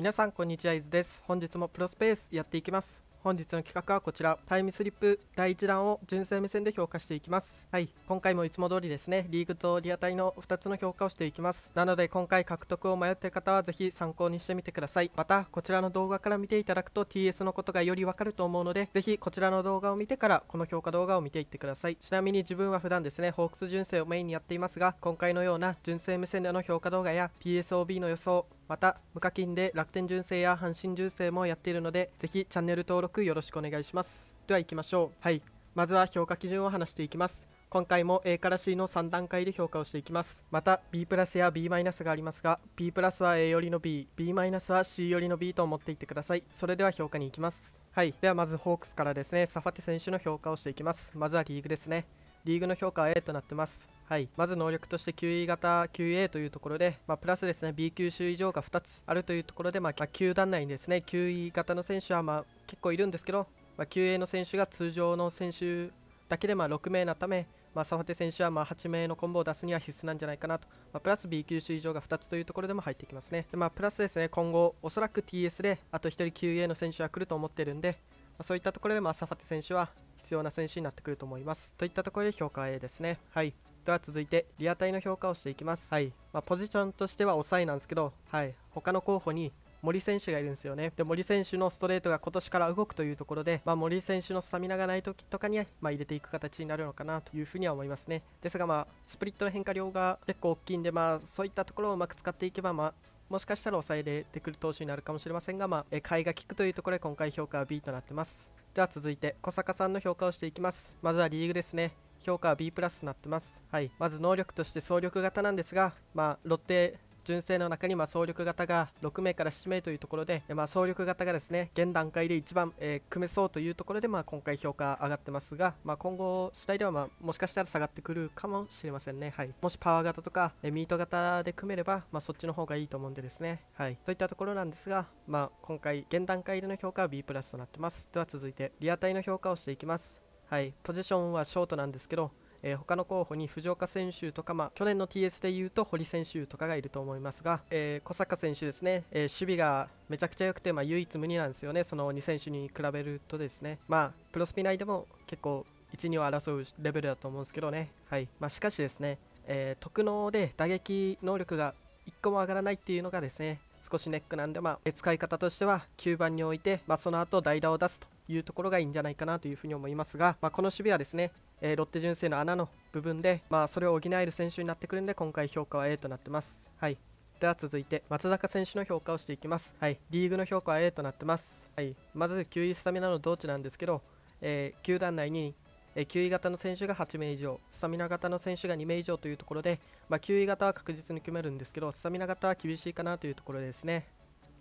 皆さんこんにちは伊豆です本日もプロスペースやっていきます本日の企画はこちらタイムスリップ第1弾を純正目線で評価していきますはい今回もいつも通りですねリーグとリアタイの2つの評価をしていきますなので今回獲得を迷っている方はぜひ参考にしてみてくださいまたこちらの動画から見ていただくと TS のことがよりわかると思うのでぜひこちらの動画を見てからこの評価動画を見ていってくださいちなみに自分は普段ですねホークス純正をメインにやっていますが今回のような純正目線での評価動画や PSOB の予想また無課金で楽天純正や阪神純正もやっているのでぜひチャンネル登録よろしくお願いしますでは行きましょうはいまずは評価基準を話していきます今回も A から C の3段階で評価をしていきますまた B プラスや B マイナスがありますが B プラスは A よりの BB マイナスは C よりの B と思っていってくださいそれでは評価に行きますはいではまずホークスからですねサファテ選手の評価をしていきますまずはリーグですねリーグの評価は A となってます。はい、まず能力として QE 型 QA というところで、まあ、プラスですね B 級種以上が2つあるというところで、まあ、球団内にですね QE 型の選手はまあ結構いるんですけど、まあ、QA の選手が通常の選手だけでまあ6名なため、まあ、サファテ選手はまあ8名のコンボを出すには必須なんじゃないかなと、まあ、プラス B 級種以上が2つというところでも入ってきますねで、まあ、プラスですね今後おそらく TS であと1人 QA の選手は来ると思ってるんで、まあ、そういったところでまあサファテ選手は必要な選手になってくると思います。といったところで評価 A ですね。はい。では続いて、リアタイの評価をしていきます。はい。まあ、ポジションとしては抑えなんですけど、はい。他の候補に森選手がいるんですよね。で、森選手のストレートが今年から動くというところで、まあ、森選手のスタミナがない時とかに、まあ、入れていく形になるのかなというふうには思いますね。ですが、まあ、スプリットの変化量が結構大きいんで、まあ、そういったところをうまく使っていけば、まあ、もしかしたら抑えれてくる投手になるかもしれませんが、まあ、え買いが効くというところで今回評価は B となってます。では続いて小坂さんの評価をしていきますまずはリーグですね評価は B プラスとなってますはいまず能力として総力型なんですがまあロッテ純正の中に、まあ、総力型が6名から7名というところで、まあ、総力型がですね現段階で一番、えー、組めそうというところで、まあ、今回評価上がってますが、まあ、今後次第では、まあ、もしかしたら下がってくるかもしれませんね、はい、もしパワー型とか、えミート型で組めれば、まあ、そっちの方がいいと思うんでですね、はい、といったところなんですが、まあ、今回現段階での評価は B プラスとなってますでは続いてリアタイの評価をしていきますはいポジションはショートなんですけどえー、他の候補に藤岡選手とか、まあ、去年の TS でいうと堀選手とかがいると思いますが、えー、小坂選手ですね、えー、守備がめちゃくちゃ良くて、まあ、唯一無二なんですよね、その2選手に比べるとですね、まあ、プロスピ内でも結構1、2を争うレベルだと思うんですけどね、はいまあ、しかしですね、えー、特能で打撃能力が1個も上がらないっていうのがですね少しネックなんで、まあ、使い方としては9番に置いて、まあ、その後代打を出すというところがいいんじゃないかなというふうに思いますが、まあ、この守備はですね、えー、ロッテ純正の穴の部分で、まあ、それを補える選手になってくるんで今回評価は A となってます。はいでは続いて松坂選手の評価をしていきます。はい、リーグの評価は A となってます。はい、まず9位スタミナの同値なんですけど、えー、球団内にえ9位型の選手が8名以上、スタミナ型の選手が2名以上というところで、まあ、9位型は確実に決めるんですけど、スタミナ型は厳しいかなというところですね。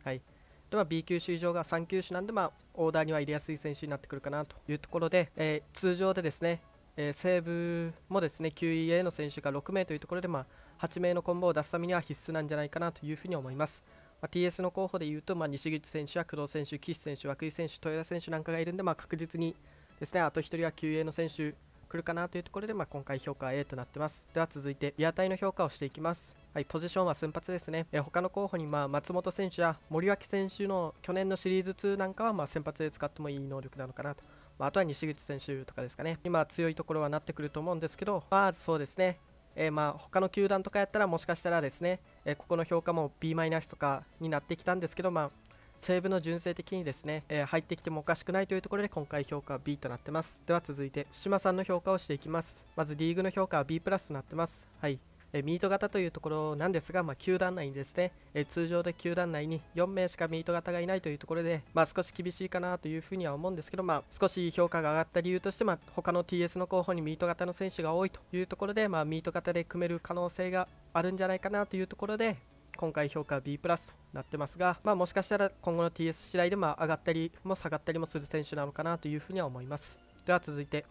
はい、でまあ、B 級種以上が3球種なんで、まあ、オーダーには入れやすい選手になってくるかなというところで、えー、通常でですね、えー、西武もですね QEA の選手が6名というところで、まあ、8名のコンボを出すためには必須なんじゃないかなというふうに思います。まあ、TS の候補でいうと、まあ、西口選手や工藤選手、岸選手、涌井選手、豊田選手なんかがいるんで、まあ、確実にですねあと1人は QA の選手来るかなというところで、まあ、今回評価は A となってます。では続いて、リアタイの評価をしていきます。はい、ポジションは先発ですね。え他の候補に、まあ、松本選手や森脇選手の去年のシリーズ2なんかは、まあ、先発で使ってもいい能力なのかなと。まあ、とは西口選手とかですかね。今強いところはなってくると思うんですけど、まあそうですね。えまあ他の球団とかやったらもしかしたらですね、えここの評価も B マイナスとかになってきたんですけど、まあ西武の純正的にですね、えー、入ってきてもおかしくないというところで今回評価は B となってますでは続いて島さんの評価をしていきますまずリーグの評価は B プラスとなってますはいえミート型というところなんですが、まあ、球団内にですね、え通常で球団内に4名しかミート型がいないというところで、まあ、少し厳しいかなというふうには思うんですけど、まあ、少し評価が上がった理由として、まあ、他の TS の候補にミート型の選手が多いというところで、まあ、ミート型で組める可能性があるんじゃないかなというところで今回評価は B プラスとなってますが、まあ、もしかしたら今後の TS 次第でまあ上がったりも下がったりもする選手なのかなというふうには思いますでは続いて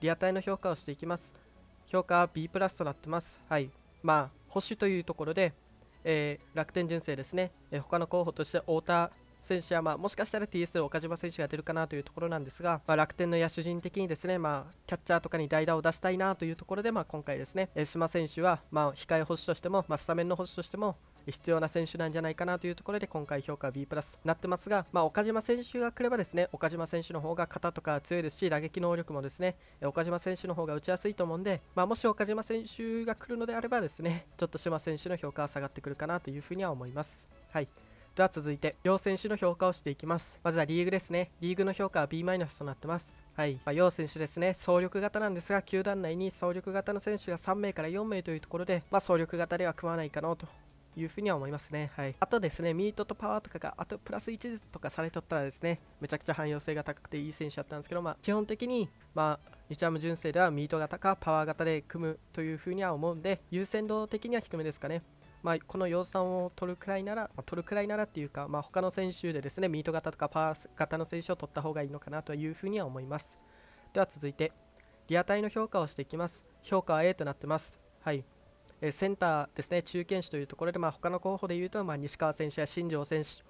リアタイの評価をしていきます評価は B プラスとなってますはいまあ保守というところで、えー、楽天純正ですね、えー、他の候補として太田選手は、まあ、もしかしたら TS 岡島選手が出るかなというところなんですが、まあ、楽天の野手陣的にですね、まあ、キャッチャーとかに代打を出したいなというところで、まあ、今回ですね、え島選手は、まあ、控え捕手としても、まあ、スタメンの捕手としても、必要な選手なんじゃないかなというところで今回評価は B プラスなってますが、まあ、岡島選手が来ればですね岡島選手の方が肩とか強いですし打撃能力もですね岡島選手の方が打ちやすいと思うんで、まあ、もし岡島選手が来るのであればですねちょっと島選手の評価は下がってくるかなというふうには思います。はいでは続いて両選手の評価をしていきますまずはリーグですねリーグの評価は B マイナスとなってますはい、まあ、楊選手ですね、総力型なんですが、球団内に総力型の選手が3名から4名というところで、まあ、総力型では組まないかなというふうには思いますね。はい。あとですね、ミートとパワーとかが、あとプラス1ずつとかされとったらですね、めちゃくちゃ汎用性が高くていい選手だったんですけど、まあ、基本的に、まあ、日ハム純正ではミート型かパワー型で組むというふうには思うんで、優先度的には低めですかね。まあ、この要蚕を取るくらいなら、まあ、取るくらいならっていうか、まあ、他の選手でですね、ミート型とかパワー型の選手を取った方がいいのかなというふうには思います。では続いて、リアタイの評価をしていきます。評価は A となってます。はい。えセンターですね中堅手というところで、まあ、他の候補でいうと、まあ、西川選手や新庄選手と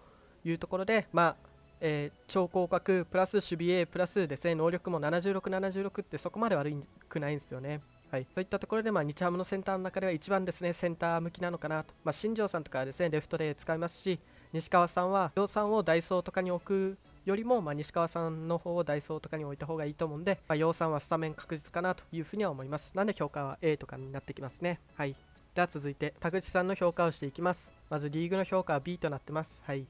いうところで、まあえー、超広角プラス守備 A プラスですね能力も76、76ってそこまで悪くないんですよね。はい、といったところで、まあ、日ハムのセンターの中では一番ですねセンター向きなのかなと、まあ、新庄さんとかはですねレフトで使いますし西川さんは、両さんをダイソーとかに置くよりも、まあ、西川さんの方をダイソーとかに置いた方がいいと思うんで、まあ、洋さんはスタメン確実かなというふうには思います。なんで評価は A とかになってきますね。はい。では続いて、田口さんの評価をしていきます。まずリーグの評価は B となってます。はい。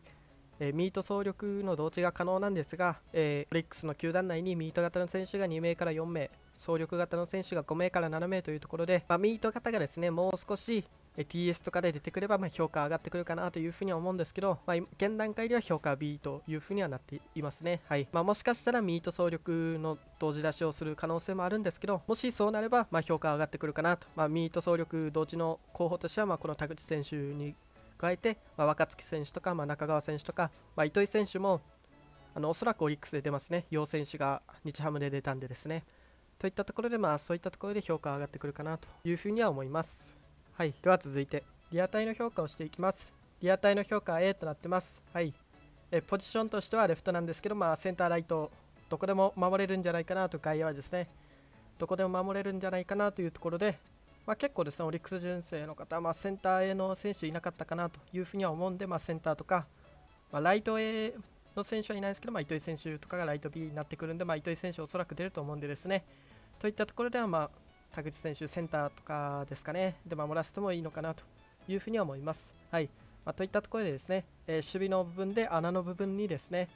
えー、ミート総力の同値が可能なんですが、えー、オリックスの球団内にミート型の選手が2名から4名、総力型の選手が5名から7名というところで、まあ、ミート型がですねもう少し、TS とかで出てくればま評価上がってくるかなというふうには思うんですけど、まあ、現段階では評価 B というふうにはなっていますね、はいまあ、もしかしたらミート総力の同時出しをする可能性もあるんですけどもしそうなればま評価上がってくるかなと、まあ、ミート総力同時の候補としてはまこの田口選手に加えて、ま若月選手とか、ま中川選手とか、ま糸井選手もあのおそらくオリックスで出ますね、陽選手が日ハムで出たんでですね。といったところで、まあ、そういったところで評価上がってくるかなというふうには思います。はい、では続いて、リアタイの評価をしていきます。リアタイの評価は A となってます。はい。えポジションとしてはレフトなんですけど、まあ、センター、ライト、どこでも守れるんじゃないかなと、外野はですね、どこでも守れるんじゃないかなというところで、まあ、結構ですね、オリックス純正の方、まあ、センターへの選手いなかったかなというふうには思うんで、まあ、センターとか、まあ、ライト A の選手はいないですけど、まあ、糸井選手とかがライト B になってくるんで、まあ、糸井選手おそらく出ると思うんでですね、といったところでは、まあ、田口選手、センターとかですかね、で守らせてもいいのかなというふうには思います。はいまあ、といったところでですね、えー、守備の部分で穴の部分にですね、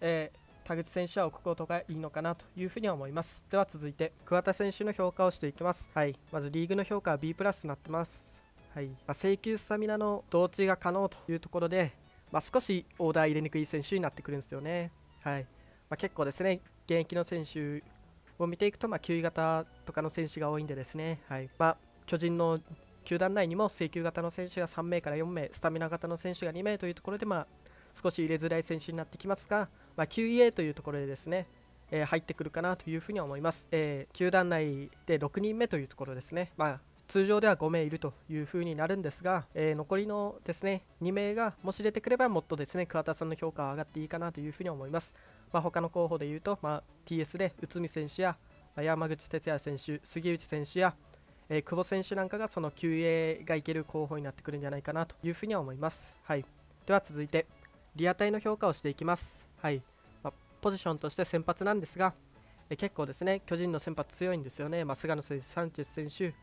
えー、田口選手は置くことがいいのかなというふうには思います。では続いて、桑田選手の評価をしていきます。はい、まずリーグの評価は B プラスとなってます。はいまあ、請求スタミナの同値が可能というところで、まあ、少しオーダー入れにくい選手になってくるんですよね。はいまあ、結構ですね、現役の選手を見ていくと、まあ、球威型とかの選手が多いんでですね、はいまあ、巨人の球団内にも請求型の選手が3名から4名、スタミナ型の選手が2名というところで、まあ、少し入れづらい選手になってきますが、まあ、QEA というところでですね、えー、入ってくるかなというふうに思います、えー、球団内で6人目というところですね、まあ、通常では5名いるというふうになるんですが、えー、残りのですね2名がもし出てくればもっとですね桑田さんの評価は上がっていいかなというふうに思いますまあ、他の候補で言うと、まあ、TS で内海選手や山口哲也選手、杉内選手や、えー、久保選手なんかがその QA がいける候補になってくるんじゃないかなというふうには思います。はい、では続いて、リアタイの評価をしていきます。はいまあ、ポジションとして先発なんですが、えー、結構ですね、巨人の先発強いんですよね、まあ、菅野選手、サンチェス選手、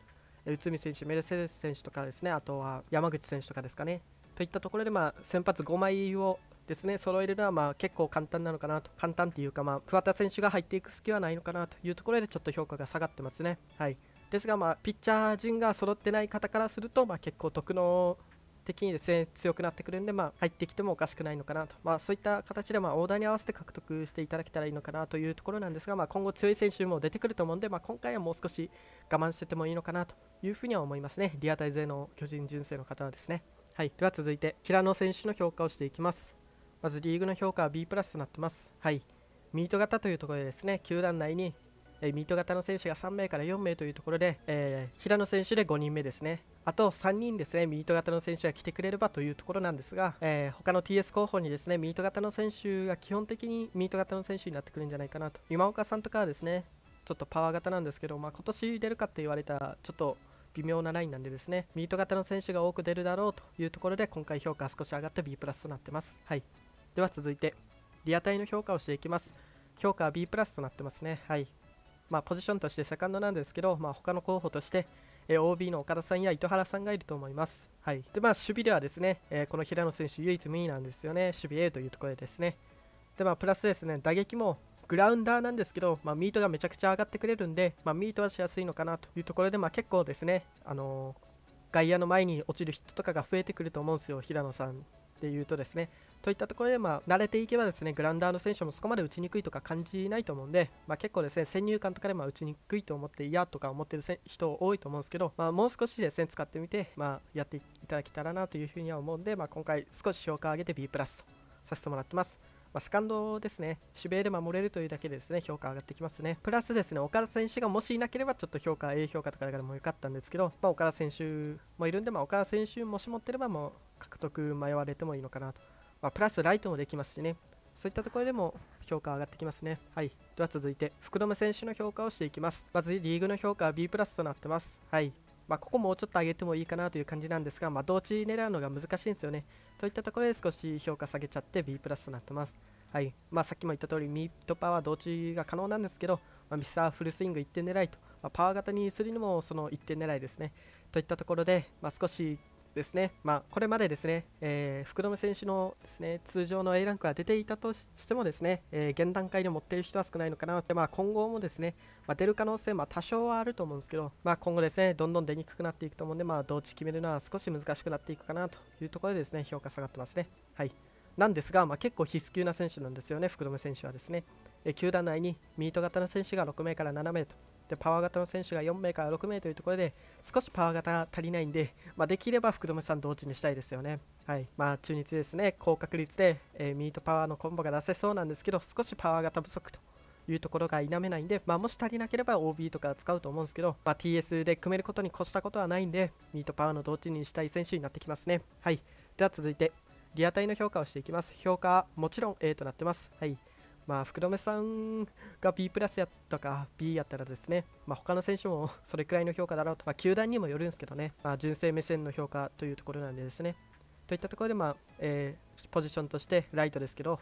え内海選手、メルセデス選手とかですね、あとは山口選手とかですかね。といったところで、まあ、先発5枚をですね揃えるのはまあ結構簡単なのかなと簡単っていうかまあ桑田選手が入っていく隙はないのかなというところでちょっと評価が下がってますねはいですがまあピッチャー陣が揃ってない方からするとまあ結構得の的にですね強くなってくるんで、まあ、入ってきてもおかしくないのかなと、まあ、そういった形で、まあ、オーダーに合わせて獲得していただけたらいいのかなというところなんですが、まあ、今後強い選手も出てくると思うんで、まあ、今回はもう少し我慢しててもいいのかなというふうには思いますねリアタイ勢の巨人純正の方はですねはいでは続いて平野選手の評価をしていきますまずリーグの評価は B プラスとなってます。はい。ミート型というところでですね、球団内に、えミート型の選手が3名から4名というところで、えー、平野選手で5人目ですね。あと3人ですね、ミート型の選手が来てくれればというところなんですが、えー、他の TS 候補にですね、ミート型の選手が基本的にミート型の選手になってくるんじゃないかなと。今岡さんとかはですね、ちょっとパワー型なんですけど、まあ、今年出るかって言われた、ら、ちょっと微妙なラインなんでですね、ミート型の選手が多く出るだろうというところで、今回評価は少し上がって B プラスとなってます。はい。では続いて、リアタイの評価をしていきます。評価は B プラスとなってますね。はい。まあ、ポジションとしてセカンドなんですけど、まあ、他の候補として、え OB の岡田さんや糸原さんがいると思います。はい。で、まあ、守備ではですね、えー、この平野選手唯一無二なんですよね。守備 A というところでですね。で、まあ、プラスですね、打撃もグラウンダーなんですけど、まあ、ミートがめちゃくちゃ上がってくれるんで、まあ、ミートはしやすいのかなというところで、まあ、結構ですね、あのー、外野の前に落ちるヒットとかが増えてくると思うんですよ、平野さんでいうとですね、といったところで、まあ、慣れていけばですねグラウンダーの選手もそこまで打ちにくいとか感じないと思うんで、まあ、結構ですね先入観とかでま打ちにくいと思って嫌とか思ってる人多いと思うんですけど、まあ、もう少しですね使ってみて、まあ、やっていただけたらなというふうには思うんで、まあ、今回少し評価を上げて B プラスとさせてもらってます。まあ、スカンドですね、守備で守れるというだけでですね、評価上がってきますね。プラスですね、岡田選手がもしいなければ、ちょっと評価、A 評価とかだからも良かったんですけど、まあ、岡田選手もいるんで、まあ、岡田選手もし持ってれば、もう獲得迷われてもいいのかなと。まあ、プラスライトもできますしねそういったところでも評価上がってきますね。はい。では続いて、福留選手の評価をしていきます。まず、リーグの評価は B プラスとなってます。はい。まあ、ここもうちょっと上げてもいいかなという感じなんですが、まあ、同値狙うのが難しいんですよね。といったところで少し評価下げちゃって B プラスとなってます。はい。まあ、さっきも言った通り、ミートパワー同値が可能なんですけど、まあ、ミスターフルスイング1点狙いと、まあ、パワー型にするにもその1点狙いですね。といったところで、まあ、少しですね、まあ、これまでですね、えー、福留選手のですね通常の A ランクは出ていたとしてもですね、えー、現段階で持っている人は少ないのかなって、まあ、今後もですね、まあ、出る可能性は多少はあると思うんですけど、まあ、今後ですねどんどん出にくくなっていくと思うんで、まあ、同値決めるのは少し難しくなっていくかなというところでですね評価下がってますね。はいなんですが、まあ、結構必須級な選手なんですよね、福留選手はですね。え球団内にミート型の選手が6名から7名とでパワー型の選手が4名から6名というところで少しパワー型が足りないんで、まあ、できれば福留さん同時にしたいですよね。はいまあ、中日ですね、高確率で、えー、ミートパワーのコンボが出せそうなんですけど少しパワー型不足というところが否めないんで、まあ、もし足りなければ OB とか使うと思うんですけど、まあ、TS で組めることに越したことはないんでミートパワーの同時にしたい選手になってきますね。はい、では続いてリアタイの評価をしていきます。評価はもちろん A となってます。はいまあ、福留さんが B プラスやったか B やったらですね、まあ、他の選手も それくらいの評価だろうと、まあ、球団にもよるんですけどね、まあ、純正目線の評価というところなんでですね、といったところで、まあえー、ポジションとしてライトですけど、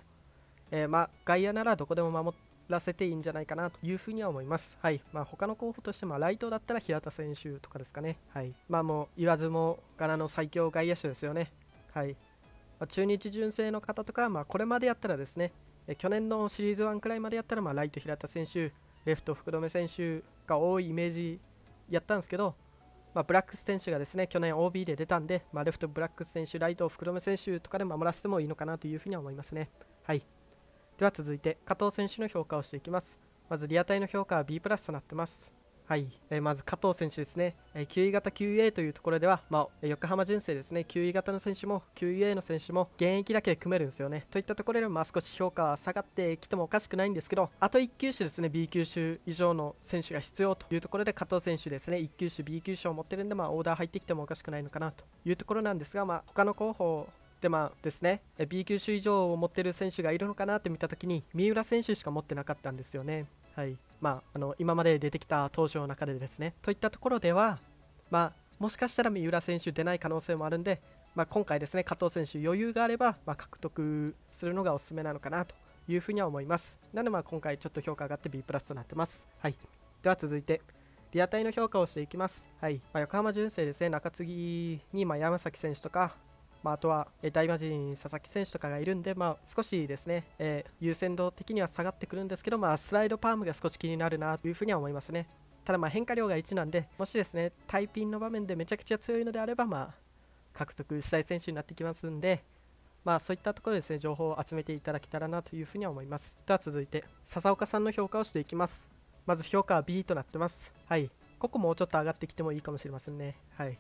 えー、まあ、外野ならどこでも守らせていいんじゃないかなというふうには思います。はいまあ、他の候補として、まあ、ライトだったら平田選手とかですかね、はいまあ、もう言わずも柄の最強外野手ですよね。はいま中日純正の方とか、まあ、これまでやったらですねえ去年のシリーズ1くらいまでやったら、まあ、ライト平田選手レフト福留選手が多いイメージやったんですけど、まあ、ブラックス選手がですね去年 OB で出たんで、まあ、レフトブラックス選手ライト福留選手とかで守らせてもいいのかなというふうには思いますねはいでは続いて加藤選手の評価をしていきますまずリアタイの評価は B プラスとなってますはい、えー、まず加藤選手ですね、えー、9位型 9A というところでは、まあ、横浜純正ですね、9位型の選手も 9A の選手も現役だけ組めるんですよね。といったところで、まあ、少し評価は下がってきてもおかしくないんですけど、あと1球種ですね、B 級種以上の選手が必要というところで、加藤選手ですね、1球種、B 級種を持ってるんで、まあ、オーダー入ってきてもおかしくないのかなというところなんですが、まあ、他の候補でまあですね B 級種以上を持ってる選手がいるのかなって見た時に三浦選手しか持ってなかったんですよね。はいまあ、あの今まで出てきた投手の中でですねといったところでは、まあ、もしかしたら三浦選手出ない可能性もあるんで、まあ、今回ですね加藤選手余裕があれば、まあ、獲得するのがおすすめなのかなというふうには思いますなのでまあ今回ちょっと評価上がって B プラスとなってます、はい、では続いてリアタイの評価をしていきます、はいまあ、横浜純正ですね中継ぎに、ま山崎選手とかまあ、あとは、えー、大魔神佐々木選手とかがいるんで、まあ、少しですね、えー、優先度的には下がってくるんですけど、まあ、スライドパームが少し気になるなというふうには思いますね。ただまあ変化量が1なんで、もしですね、タイピンの場面でめちゃくちゃ強いのであれば、まあ、獲得したい選手になってきますんで、まあそういったところですね、情報を集めていただけたらなというふうには思います。では続いて、笹岡さんの評価をしていきます。まず評価は B となってます。はい。ここもうちょっと上がってきてもいいかもしれませんね。はい。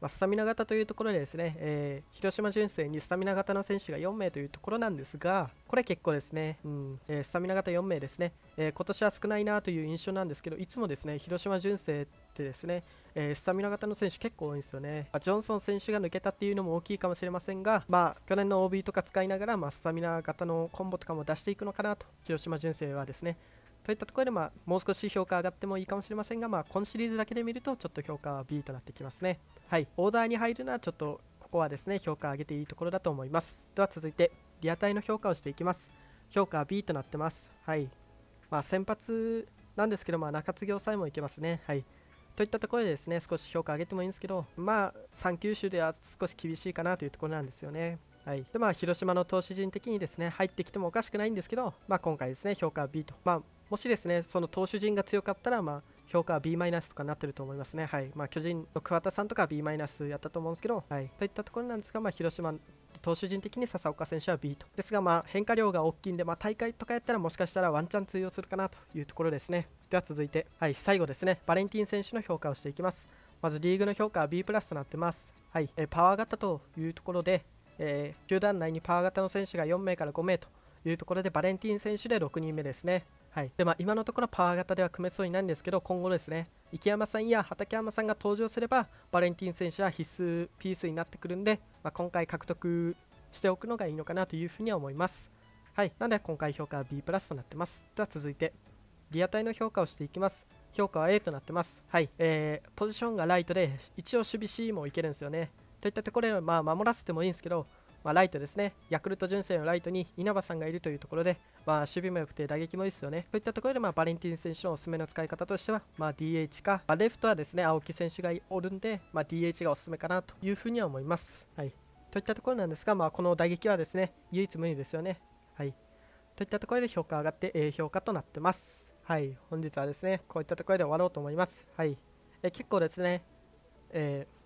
まスタミナ型というところでですね、えー、広島純正にスタミナ型の選手が4名というところなんですが、これ結構ですね、うんえー、スタミナ型4名ですね、えー、今年は少ないなという印象なんですけど、いつもですね、広島純正ってですね、えスタミナ型の選手結構多いんですよね、まあ、ジョンソン選手が抜けたっていうのも大きいかもしれませんが、まあ、去年の OB とか使いながら、まあ、スタミナ型のコンボとかも出していくのかなと、広島純正はですね、そういったところで、まあ、もう少し評価上がってもいいかもしれませんが、まあ、今シリーズだけで見るとちょっと評価は B となってきますね。はい、オーダーに入るのはちょっとここはですね評価上げていいところだと思います。では続いてリアタイの評価をしていきます。評価は B となってます。はい、まあ、先発なんですけど、まあ、中継ぎ抑えもいけますね。はい、といったところでですね少し評価上げてもいいんですけど、まあ、3球種では少し厳しいかなというところなんですよね。はい、でまあ広島の投手陣的にですね入ってきてもおかしくないんですけど、まあ、今回ですね評価は B と、まあ、もしですね、その投手陣が強かったら、まあ、評価は B マイナスとかになってると思いますね。はい。まあ、巨人の桑田さんとか B マイナスやったと思うんですけど、はい。といったところなんですが、まあ、広島投手陣的に笹岡選手は B と。ですが、まあ、変化量が大きいんで、まあ、大会とかやったらもしかしたらワンチャン通用するかなというところですね。では続いて、はい、最後ですね、バレンティン選手の評価をしていきます。まずリーグの評価は B プラスとなってます。はい、えパワー型というところで、えー、球団内にパワー型の選手が4名から5名というところで、バレンティン選手で6人目ですね。はいでまあ、今のところパワー型では組めそうにないんですけど今後ですね池山さんや畠山さんが登場すればバレンティン選手は必須ピースになってくるんで、まあ、今回獲得しておくのがいいのかなというふうには思いますはいなので今回評価は B プラスとなってますでは続いてリアタイの評価をしていきます評価は A となってますはい、えー、ポジションがライトで一応守備 C もいけるんですよねといったところで、まあ、守らせてもいいんですけどまあ、ライトですね、ヤクルト純正のライトに稲葉さんがいるというところで、まあ、守備も良くて打撃もいいですよね。といったところで、まあ、バレンティン選手のおすすめの使い方としては、まあ、DH か、まあ、レフトはですね、青木選手がおるんで、まあ、DH がおすすめかなというふうには思います。はい、といったところなんですが、まあ、この打撃はですね、唯一無二ですよね。はい、といったところで評価上がって、A 評価となってます。はい、本日はですね、こういったところで終わろうと思います。はい、え結構ですね、えー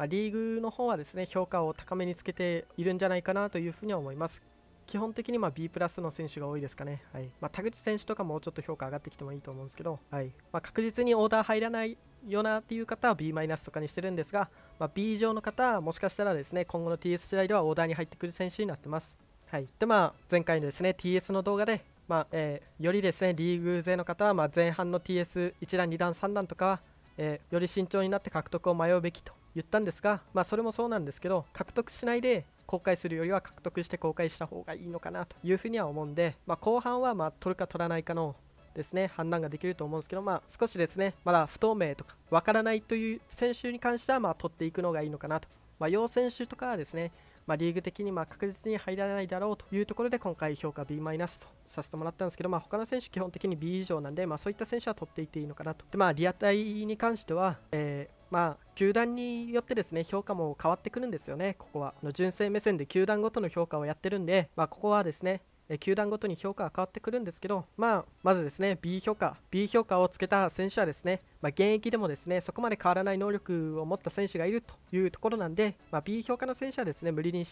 まあ、リーグの方はですね評価を高めにつけているんじゃないかなというふうには思います。基本的にま B プラスの選手が多いですかね、はいまあ、田口選手とかもうちょっと評価上がってきてもいいと思うんですけど、はいまあ、確実にオーダー入らないよなっていう方は B マイナスとかにしてるんですが、まあ、B 以上の方はもしかしたらですね今後の TS 次第ではオーダーに入ってくる選手になってます。はい、でまあ前回のですね TS の動画で、まえー、よりですねリーグ勢の方はま前半の TS1 段2段3段とかは、えー、より慎重になって獲得を迷うべきと言ったんですが、まあ、それもそうなんですけど獲得しないで公開するよりは獲得して公開した方がいいのかなというふうには思うんで、まあ、後半はまあ取るか取らないかのですね判断ができると思うんですけど、まあ、少しですねまだ不透明とかわからないという選手に関してはまあ取っていくのがいいのかなと、まあ、要選手とかはですね、まあ、リーグ的にま確実に入らないだろうというところで今回評価 B マイナスとさせてもらったんですけど、まあ、他の選手基本的に B 以上なんで、まあ、そういった選手は取っていっていいのかなとで、まあ、リアタイに関しては、えーまあ、球団によってですね評価も変わってくるんですよね、ここは。の純正目線で球団ごとの評価をやってるんで、まあ、ここはですね球団ごとに評価が変わってくるんですけど、まあ、まずですね B 評価、B 評価をつけた選手はですね、まあ、現役でもですねそこまで変わらない能力を持った選手がいるというところなんで、まあ、B 評価の選手はですね無理に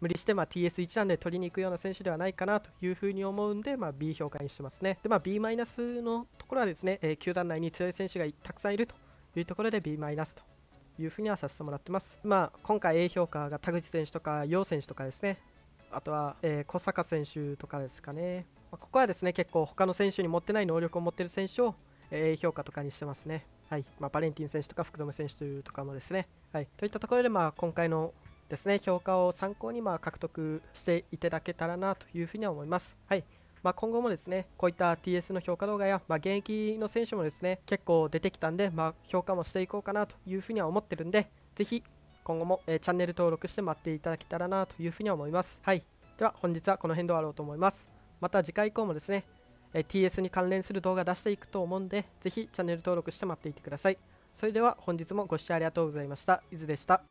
無理してま TS1 なんで取りに行くような選手ではないかなというふうに思うんで、まあ、B 評価にしてますね。でまあ、B マイナスのところはですね、えー、球団内に強い選手がたくさんいるというところで B マイナスというふうにはさせてもらってます。まあ、今回 A 評価が田口選手とか楊選手とかですね、あとは、えー、小坂選手とかですかね、まあ、ここはですね結構他の選手に持ってない能力を持ってる選手を、え評価とかにしてますね。はいまあ、バレンティン選手とか福留選手とかもですね、はい、といったところで、まあ、今回のですね評価を参考にまあ獲得していただけたらなというふうには思います。はいまあ、今後もですねこういった TS の評価動画や、まあ、現役の選手もですね結構出てきたんで、まあ、評価もしていこうかなというふうには思ってるんでぜひ今後も、えチャンネル登録して待っていただけたらなというふうに思いますはいでは本日はこの辺で終わろうと思いますまた次回以降もですね、え TS に関連する動画出していくと思うんでぜひチャンネル登録して待っていてくださいそれでは本日もご視聴ありがとうございました。伊豆でした。